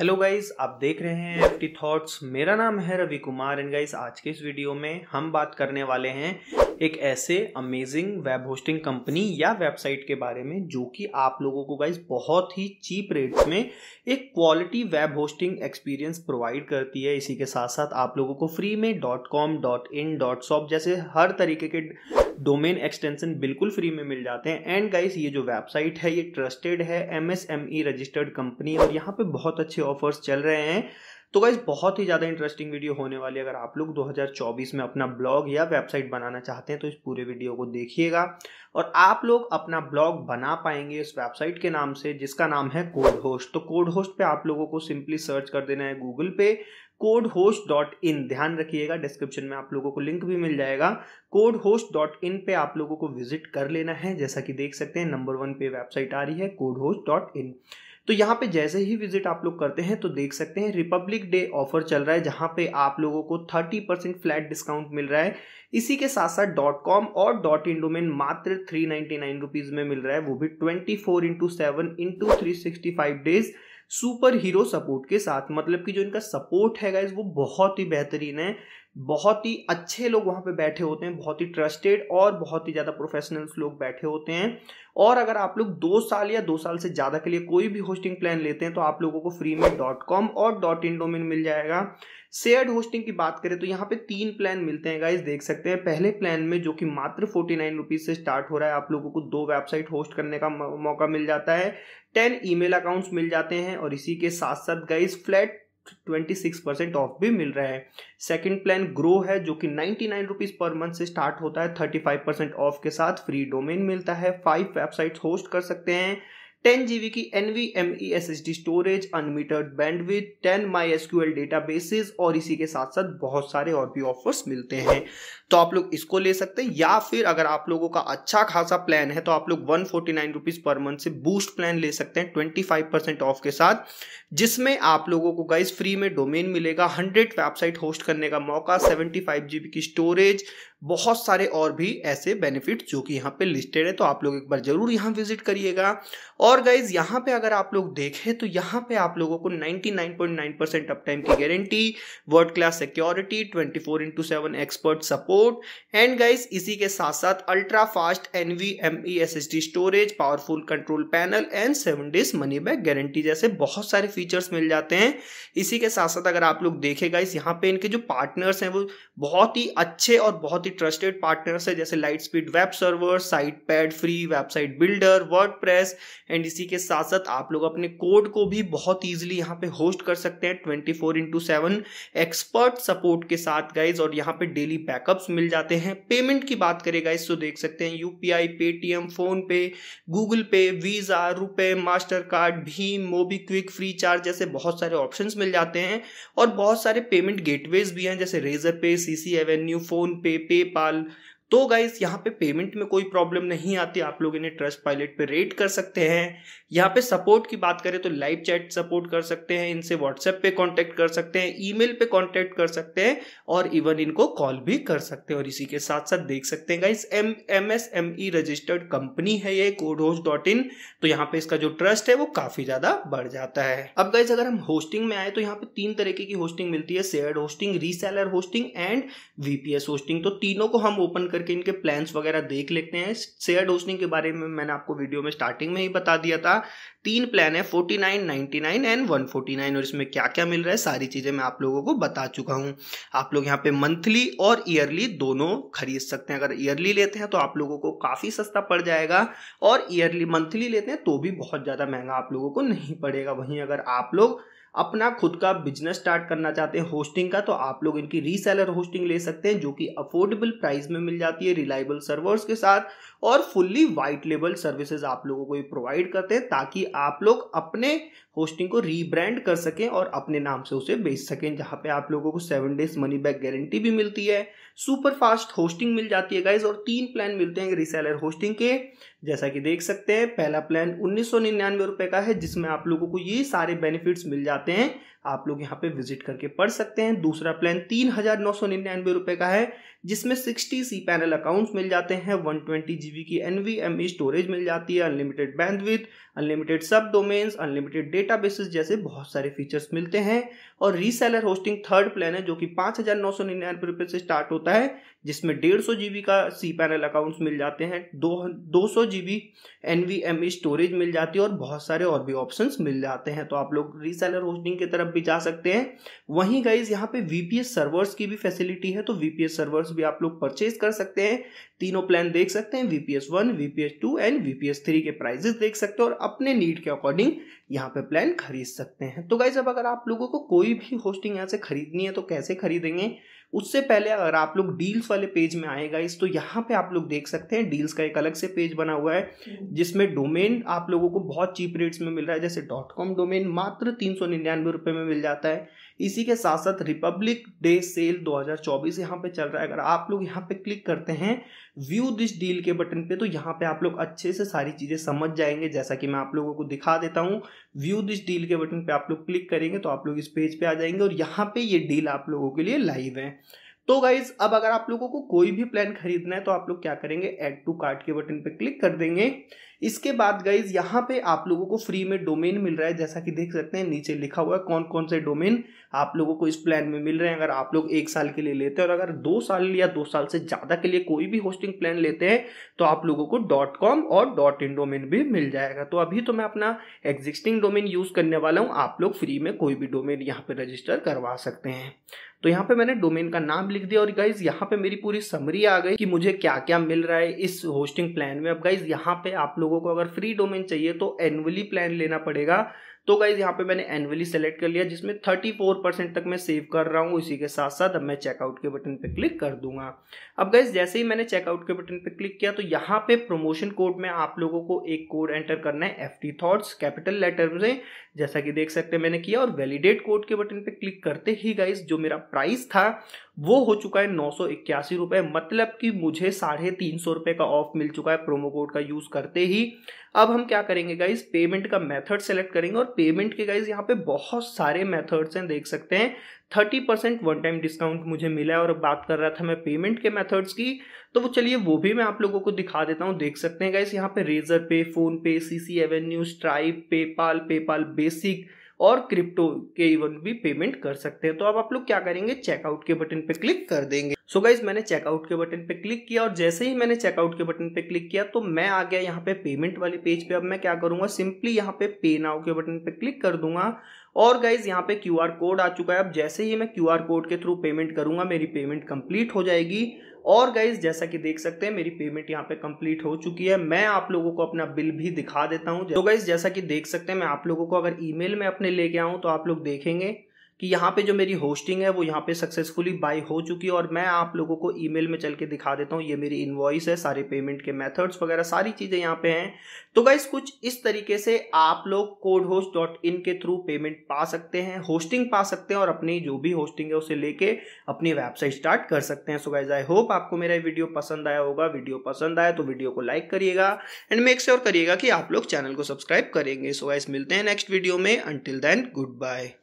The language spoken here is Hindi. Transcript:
हेलो गाइस आप देख रहे हैं एफटी थॉट्स मेरा नाम है रवि कुमार एंड गाइस आज के इस वीडियो में हम बात करने वाले हैं एक ऐसे अमेजिंग वेब होस्टिंग कंपनी या वेबसाइट के बारे में जो कि आप लोगों को गाइस बहुत ही चीप रेट्स में एक quality web hosting experience provide करती है इसी के साथ साथ आप लोगों को फ्री में dot com dot in dot shop जैसे हर तरीके के डोमेन एक्सटेंशन बिल्कुल फ्री में मिल जाते हैं एंड गाइस ये जो वेबसाइट है ये ट्रस्टेड है एमएसएमई रजिस्टर्ड कंपनी और यहाँ पे बहुत अच्छे ऑफर्स चल रहे हैं तो गाइज बहुत ही ज़्यादा इंटरेस्टिंग वीडियो होने वाली है अगर आप लोग 2024 में अपना ब्लॉग या वेबसाइट बनाना चाहते हैं तो इस पूरे वीडियो को देखिएगा और आप लोग अपना ब्लॉग बना पाएंगे इस वेबसाइट के नाम से जिसका नाम है कोड होस्ट तो कोड होस्ट पे आप लोगों को सिंपली सर्च कर देना है गूगल पे कोड होस्ट डॉट इन ध्यान रखिएगा डिस्क्रिप्शन में आप लोगों को लिंक भी मिल जाएगा कोड होस्ट डॉट इन पे आप लोगों को विजिट कर लेना है जैसा कि देख सकते हैं नंबर वन पे वेबसाइट आ रही है कोड होस्ट डॉट इन तो यहाँ पे जैसे ही विजिट आप लोग करते हैं तो देख सकते हैं रिपब्लिक डे ऑफर चल रहा है जहाँ पे आप लोगों को 30 परसेंट फ्लैट डिस्काउंट मिल रहा है इसी के साथ साथ डॉट कॉम और डॉट इन डोमेन मात्र थ्री नाइन्टी नाइन रुपीज़ में मिल रहा है वो भी twenty four into seven into three sixty five days super hero support के साथ मतलब कि जो इनका सपोर्ट है गाइज वो बहुत ही बेहतरीन है बहुत ही अच्छे लोग वहाँ पे बैठे होते हैं बहुत ही ट्रस्टेड और बहुत ही ज़्यादा प्रोफेशनल्स लोग बैठे होते हैं और अगर आप लोग दो साल या दो साल से ज़्यादा के लिए कोई भी होस्टिंग प्लान लेते हैं तो आप लोगों को फ्री में डॉट कॉम और डॉट इन डोमिन मिल जाएगा शेयर्ड होस्टिंग की बात करें तो यहाँ पे तीन प्लान मिलते हैं गाइज देख सकते हैं पहले प्लान में जो कि मात्र फोर्टी नाइन रुपीज़ से स्टार्ट हो रहा है आप लोगों को दो वेबसाइट होस्ट करने का मौका मिल जाता है टेन ईमेल अकाउंट्स मिल जाते हैं और इसी के साथ साथ guys flat twenty six percent off भी मिल रहा है सेकंड प्लान ग्रो है जो कि ninety nine rupees per month से स्टार्ट होता है थर्टी फाइव परसेंट ऑफ के साथ फ्री डोमेन मिलता है फाइव वेबसाइट होस्ट कर सकते हैं टेन जीबी की M E S S D storage unlimited bandwidth L databases और इसी के साथ साथ बहुत सारे और भी ऑफर्स मिलते हैं तो आप लोग इसको ले सकते हैं या फिर अगर आप लोगों का अच्छा खासा प्लान है तो आप लोग one forty nine rupees per month से बूस्ट प्लान ले सकते हैं ट्वेंटी फाइव परसेंट ऑफ के साथ जिसमें आप लोगों को गाइज फ्री में डोमेन मिलेगा हंड्रेड वेबसाइट होस्ट करने का मौका सेवेंटी जी जीबी की स्टोरेज बहुत सारे और भी ऐसे बेनिफिट जो कि यहाँ पे लिस्टेड है तो आप लोग एक बार ज़रूर यहाँ विजिट करिएगा और गाइज यहाँ पे अगर आप लोग देखें तो यहाँ पे आप लोगों को 99.9 परसेंट अप टाइम की guarantee world class security 24 four into seven expert support and guys इसी के साथ साथ ultra fast N V M E S S D storage powerful control panel and seven days money back guarantee जैसे बहुत सारे फीचर्स मिल जाते हैं इसी के साथ साथ अगर आप लोग देखेगा इस यहाँ पे इनके जो पार्टनर्स हैं वो बहुत ही अच्छे और बहुत ही ही ट्रस्टेड पार्टनर्स है जैसे light speed web server site pad free website builder word and इसी के साथ साथ आप लोग अपने कोड को भी बहुत ईजिली यहाँ पे होस्ट कर सकते हैं twenty four into seven expert support के साथ गाइज और यहाँ पे डेली बैकअप्स मिल जाते हैं पेमेंट की बात करें गाइज तो देख सकते हैं U P I Paytm PhonePe Google Pay Visa RuPay master card भीम क्विक फ्री चार्ज जैसे बहुत सारे ऑप्शन मिल जाते हैं और बहुत सारे पेमेंट गेटवेज भी हैं जैसे रेजर पे सी सी एवेन्यू फोन पे पे पाल तो गाइस यहाँ पे पेमेंट में कोई प्रॉब्लम नहीं आती आप लोग इन्हें ट्रस्ट पायलट पे रेट कर सकते हैं यहाँ पे सपोर्ट की बात करें तो लाइव चैट सपोर्ट कर सकते हैं इनसे व्हाट्सएप पे कांटेक्ट कर सकते हैं ईमेल पे कांटेक्ट कर सकते हैं और इवन इनको कॉल भी कर सकते हैं और इसी के साथ साथ देख सकते हैं guys M M S M E registered company है ये कोड होस्ट डॉट इन तो यहाँ पे इसका जो ट्रस्ट है वो काफी ज्यादा बढ़ जाता है अब गाइज अगर हम होस्टिंग में आए तो यहाँ पे तीन तरीके की होस्टिंग मिलती है share hosting reseller hosting and VPS hosting तो तीनों को हम ओपन कर करके इनके प्लान्स वगैरह देख लेते हैं शेयर होस्टिंग के बारे में मैंने आपको वीडियो में स्टार्टिंग में ही बता दिया था तीन प्लान है forty nine 49, nine and one forty nine और इसमें क्या क्या मिल रहा है सारी चीज़ें मैं आप लोगों को बता चुका हूँ आप लोग यहाँ पे मंथली और ईयरली दोनों खरीद सकते हैं अगर ईयरली लेते हैं तो आप लोगों को काफ़ी सस्ता पड़ जाएगा और ईयरली मंथली लेते हैं तो भी बहुत ज़्यादा महंगा आप लोगों को नहीं पड़ेगा वहीं अगर आप लोग अपना खुद का बिजनेस स्टार्ट करना चाहते हैं होस्टिंग का तो आप लोग इनकी रीसेलर होस्टिंग ले सकते हैं जो कि अफोर्डेबल प्राइस में मिल जाती है रिलायबल सर्वर्स के साथ और फुल्ली वाइट लेवल सर्विसेज आप लोगों को ये प्रोवाइड करते हैं ताकि आप लोग अपने होस्टिंग को रीब्रांड कर सकें और अपने नाम से उसे बेच सकें जहाँ पे आप लोगों को seven days money back guarantee भी मिलती है सुपर फास्ट होस्टिंग मिल जाती है गाइज और तीन प्लान मिलते हैं रिसेलर होस्टिंग के जैसा कि देख सकते हैं पहला प्लान उन्नीस सौ निन्यानवे रुपये का है जिसमें आप लोगों को ये सारे बेनिफिट्स मिल जाते चाहते हैं आप लोग यहाँ पे विजिट करके पढ़ सकते हैं दूसरा प्लान तीन हजार नौ सौ निन्यानवे रुपए का है जिसमें सिक्सटी सी पैनल अकाउंट्स मिल जाते हैं वन ट्वेंटी जीबी की एनवीएमई स्टोरेज e मिल जाती है unlimited bandwidth unlimited sub domains unlimited databases जैसे बहुत सारे फीचर्स मिलते हैं और रीसेलर होस्टिंग थर्ड प्लान है जो कि पाँच हजार नौ सौ निन्यानवे रुपये से स्टार्ट होता है जिसमें डेढ़ सौ जीबी का सी पैनल अकाउंट्स मिल जाते हैं दो दो सौ जीबी एनवीएमई स्टोरेज मिल जाती है और बहुत सारे और भी ऑप्शन मिल जाते हैं तो आप लोग रीसेलर होस्टिंग की तरफ भी जा सकते हैं वहीं गाइज यहाँ पे वीपीएस सर्वर्स की भी फैसिलिटी है तो वीपीएस सर्वर्स भी आप लोग परचेज कर सकते हैं तीनों प्लान देख सकते हैं VPS one VPS two and VPS three के प्राइजेस देख सकते हैं और अपने नीड के अकॉर्डिंग यहाँ पे प्लान खरीद सकते हैं तो गाइज अब अगर आप लोगों को कोई भी होस्टिंग यहाँ से खरीदनी है तो कैसे खरीदेंगे उससे पहले अगर आप लोग डील्स वाले पेज में आएगा इस तो यहाँ पे आप लोग देख सकते हैं डील्स का एक अलग से पेज बना हुआ है हम्म। जिसमें डोमेन आप लोगों को बहुत चीप रेट्स में मिल रहा है जैसे डॉट कॉम डोमेन मात्र तीन सौ निन्यानवे रुपये में मिल जाता है इसी के साथ साथ रिपब्लिक डे सेल 2024 यहाँ पे चल रहा है अगर आप लोग यहाँ पे क्लिक करते हैं व्यू दिस डील के बटन पे तो यहाँ पे आप लोग अच्छे से सारी चीज़ें समझ जाएंगे जैसा कि मैं आप लोगों को दिखा देता हूँ व्यू दिस डील के बटन पे आप लोग क्लिक करेंगे तो आप लोग इस पेज पे आ जाएंगे और यहाँ पे ये डील आप लोगों के लिए लाइव है तो गाइज अब अगर आप लोगों को कोई भी प्लान खरीदना है तो आप लोग क्या करेंगे एड टू कार्ट के बटन पे क्लिक कर देंगे इसके बाद गाइज यहाँ पे आप लोगों को फ्री में डोमेन मिल रहा है जैसा कि देख सकते हैं नीचे लिखा हुआ है कौन कौन से डोमेन आप लोगों को इस प्लान में मिल रहे हैं अगर आप लोग एक साल के लिए लेते हैं और अगर दो साल या दो साल से ज़्यादा के लिए कोई भी होस्टिंग प्लान लेते हैं तो आप लोगों को डॉट कॉम और डॉट इन डोमेन भी मिल जाएगा तो अभी तो मैं अपना एग्जिस्टिंग डोमेन यूज़ करने वाला हूँ आप लोग फ्री में कोई भी डोमेन यहाँ पर रजिस्टर करवा सकते हैं तो यहाँ पे मैंने डोमेन का नाम लिख दिया और गाइज यहाँ पे मेरी पूरी समरी आ गई कि मुझे क्या क्या मिल रहा है इस होस्टिंग प्लान में अब गाइज यहाँ पे आप लोगों को अगर फ्री डोमेन चाहिए तो एनुअली प्लान लेना पड़ेगा तो गाइज यहाँ पे मैंने एनुअली सेलेक्ट कर लिया जिसमें थर्टी फोर परसेंट तक मैं सेव कर रहा हूँ इसी के साथ साथ अब मैं चेकआउट के बटन पे क्लिक कर दूंगा अब गाइज जैसे ही मैंने चेकआउट के बटन पे क्लिक किया तो यहाँ पे प्रमोशन कोड में आप लोगों को एक कोड एंटर करना है F T thoughts capital letter में जैसा कि देख सकते हैं मैंने किया और वैलिडेट कोड के बटन पे क्लिक करते ही गाइज जो मेरा प्राइस था वो हो चुका है नौ सौ इक्यासी रुपये मतलब कि मुझे साढ़े तीन सौ रुपये का ऑफ मिल चुका है प्रोमो कोड का यूज़ करते ही अब हम क्या करेंगे गाइज पेमेंट का मेथड सेलेक्ट करेंगे और पेमेंट के गाइज यहाँ पे बहुत सारे मेथड्स हैं देख सकते हैं thirty percent one time discount मुझे मिला है और बात कर रहा था मैं पेमेंट के मेथड्स की तो वो चलिए वो भी मैं आप लोगों को दिखा देता हूँ देख सकते हैं गाइज यहाँ पे razor Razorpay PhonePe C C Avenue Stripe PayPal PayPal basic और क्रिप्टो के इवन भी पेमेंट कर सकते हैं तो अब आप लोग क्या करेंगे चेकआउट के बटन पे क्लिक कर देंगे सो so गाइज मैंने चेकआउट के बटन पे क्लिक किया और जैसे ही मैंने चेकआउट के बटन पे क्लिक किया तो मैं आ गया यहाँ पे पेमेंट वाले पेज पे अब मैं क्या करूंगा सिंपली यहाँ पे पे नाउ के बटन पे क्लिक कर दूंगा और गाइज यहाँ पे क्यू कोड आ चुका है अब जैसे ही मैं क्यू कोड के थ्रू पेमेंट करूंगा मेरी पेमेंट कंप्लीट हो जाएगी और गाइज जैसा कि देख सकते हैं मेरी पेमेंट यहाँ पे कंप्लीट हो चुकी है मैं आप लोगों को अपना बिल भी दिखा देता हूँ तो गाइज जैसा कि देख सकते हैं मैं आप लोगों को अगर ईमेल में अपने लेके आऊँ तो आप लोग देखेंगे कि यहाँ पे जो मेरी होस्टिंग है वो यहाँ पे सक्सेसफुली बाई हो चुकी है और मैं आप लोगों को ईमेल में चल के दिखा देता हूँ ये मेरी इन्वॉइस है सारे पेमेंट के मेथड्स वगैरह सारी चीज़ें यहाँ पे हैं तो गाइज कुछ इस तरीके से आप लोग कोड होस्ट डॉट इन के थ्रू पेमेंट पा सकते हैं होस्टिंग पा सकते हैं और अपनी जो भी होस्टिंग है उसे लेके अपनी वेबसाइट स्टार्ट कर सकते हैं सो गाइज आई होप आपको मेरा वीडियो पसंद आया होगा वीडियो पसंद आया तो वीडियो को लाइक करिएगा एंड मेक श्योर करिएगा कि आप लोग चैनल को सब्सक्राइब करेंगे सो गाइज मिलते हैं नेक्स्ट वीडियो में अंटिल देन गुड बाय